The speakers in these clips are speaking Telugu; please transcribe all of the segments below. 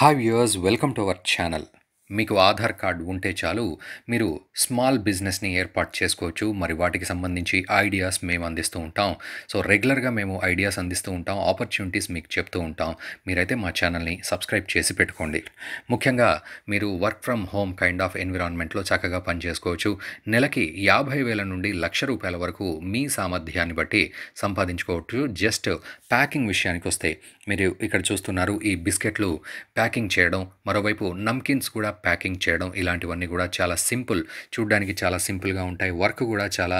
Hi viewers, welcome to our channel. మీకు ఆధార్ కార్డు ఉంటే చాలు మీరు స్మాల్ బిజినెస్ని ఏర్పాటు చేసుకోవచ్చు మరి వాటికి సంబంధించి ఐడియాస్ మేము అందిస్తూ ఉంటాం సో రెగ్యులర్గా మేము ఐడియాస్ అందిస్తూ ఉంటాం ఆపర్చునిటీస్ మీకు చెప్తూ ఉంటాం మీరైతే మా ఛానల్ని సబ్స్క్రైబ్ చేసి పెట్టుకోండి ముఖ్యంగా మీరు work from home kind of ఎన్విరాన్మెంట్లో చక్కగా పనిచేసుకోవచ్చు నెలకి యాభై వేల నుండి లక్ష రూపాయల వరకు మీ సామర్థ్యాన్ని బట్టి సంపాదించుకోవచ్చు జస్ట్ ప్యాకింగ్ విషయానికి వస్తే మీరు ఇక్కడ చూస్తున్నారు ఈ బిస్కెట్లు ప్యాకింగ్ చేయడం మరోవైపు నమ్కిన్స్ కూడా ప్యాకింగ్ చేయడం ఇలాంటివన్నీ కూడా చాలా సింపుల్ చూడ్డానికి చాలా సింపుల్గా ఉంటాయి వర్క్ కూడా చాలా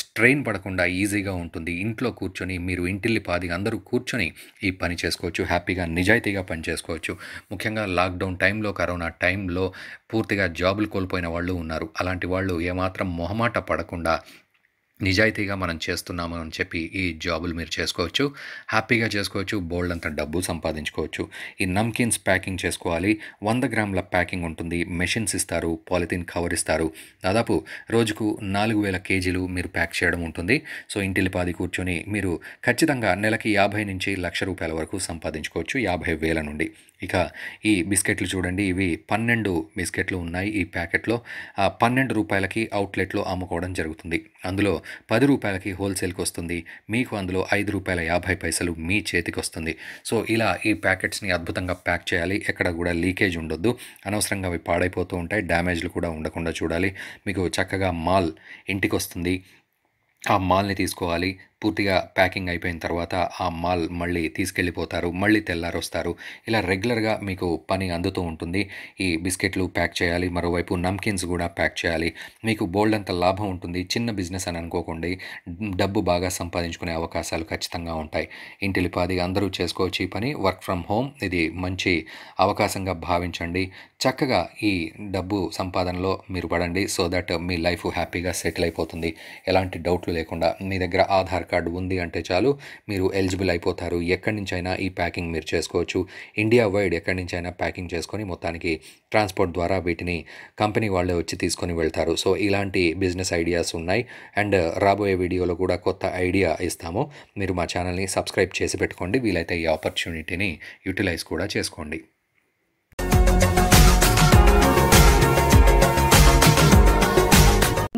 స్ట్రెయిన్ పడకుండా ఈజీగా ఉంటుంది ఇంట్లో కూర్చొని మీరు ఇంటిల్లి పాది అందరూ కూర్చొని ఈ పని చేసుకోవచ్చు హ్యాపీగా నిజాయితీగా పని చేసుకోవచ్చు ముఖ్యంగా లాక్డౌన్ టైంలో కరోనా టైంలో పూర్తిగా జాబులు కోల్పోయిన వాళ్ళు ఉన్నారు అలాంటి వాళ్ళు ఏమాత్రం మొహమాట పడకుండా నిజాయితీగా మనం చేస్తున్నాము అని చెప్పి ఈ జాబులు మీరు చేసుకోవచ్చు హ్యాపీగా చేసుకోవచ్చు బోల్డ్ అంత డబ్బు సంపాదించుకోవచ్చు ఈ నమ్కిన్స్ ప్యాకింగ్ చేసుకోవాలి వంద గ్రాముల ప్యాకింగ్ ఉంటుంది మెషిన్స్ ఇస్తారు పాలిథిన్ కవర్ ఇస్తారు దాదాపు రోజుకు నాలుగు వేల కేజీలు మీరు ప్యాక్ చేయడం ఉంటుంది సో ఇంటిలిపాది కూర్చొని మీరు ఖచ్చితంగా నెలకి యాభై నుంచి లక్ష రూపాయల వరకు సంపాదించుకోవచ్చు యాభై వేల నుండి ఇక ఈ బిస్కెట్లు చూడండి ఇవి పన్నెండు బిస్కెట్లు ఉన్నాయి ఈ ప్యాకెట్లో పన్నెండు రూపాయలకి అవుట్లెట్లో అమ్ముకోవడం జరుగుతుంది అందులో పది రూపాయలకి హోల్సేల్కి వస్తుంది మీకు అందులో ఐదు రూపాయల యాభై పైసలు మీ చేతికి వస్తుంది సో ఇలా ఈ ప్యాకెట్స్ని అద్భుతంగా ప్యాక్ చేయాలి ఎక్కడ కూడా లీకేజ్ ఉండొద్దు అనవసరంగా అవి పాడైపోతూ ఉంటాయి డ్యామేజ్లు కూడా ఉండకుండా చూడాలి మీకు చక్కగా మాల్ ఇంటికి వస్తుంది ఆ మాల్ని తీసుకోవాలి పూర్తిగా ప్యాకింగ్ అయిపోయిన తర్వాత ఆ మాల్ మళ్ళీ తీసుకెళ్ళిపోతారు మళ్ళీ తెల్లారొస్తారు ఇలా రెగ్యులర్గా మీకు పని అందుతూ ఉంటుంది ఈ బిస్కెట్లు ప్యాక్ చేయాలి మరోవైపు నమ్కిన్స్ కూడా ప్యాక్ చేయాలి మీకు బోల్డ్ అంత లాభం ఉంటుంది చిన్న బిజినెస్ అని అనుకోకండి డబ్బు బాగా సంపాదించుకునే అవకాశాలు ఖచ్చితంగా ఉంటాయి ఇంటిలిపాది అందరూ చేసుకోవచ్చు ఈ పని వర్క్ ఫ్రమ్ హోమ్ ఇది మంచి అవకాశంగా భావించండి చక్కగా ఈ డబ్బు సంపాదనలో మీరు పడండి సో దట్ మీ లైఫ్ హ్యాపీగా సెటిల్ అయిపోతుంది ఎలాంటి డౌట్లు లేకుండా మీ దగ్గర ఆధార్ కార్డు ఉంది అంటే చాలు మీరు ఎలిజిబుల్ అయిపోతారు ఎక్కడి నుంచైనా ఈ ప్యాకింగ్ మీరు చేసుకోవచ్చు ఇండియా వైడ్ ఎక్కడి నుంచైనా ప్యాకింగ్ చేసుకొని మొత్తానికి ట్రాన్స్పోర్ట్ ద్వారా వీటిని కంపెనీ వాళ్ళే వచ్చి తీసుకొని వెళ్తారు సో ఇలాంటి బిజినెస్ ఐడియాస్ ఉన్నాయి అండ్ రాబోయే వీడియోలో కూడా కొత్త ఐడియా ఇస్తాము మీరు మా ఛానల్ని సబ్స్క్రైబ్ చేసి పెట్టుకోండి వీలైతే ఈ ఆపర్చునిటీని యూటిలైజ్ కూడా చేసుకోండి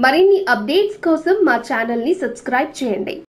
మరిన్ని అప్డేట్స్ కోసం మా ఛానల్ని సబ్స్క్రైబ్ చేయండి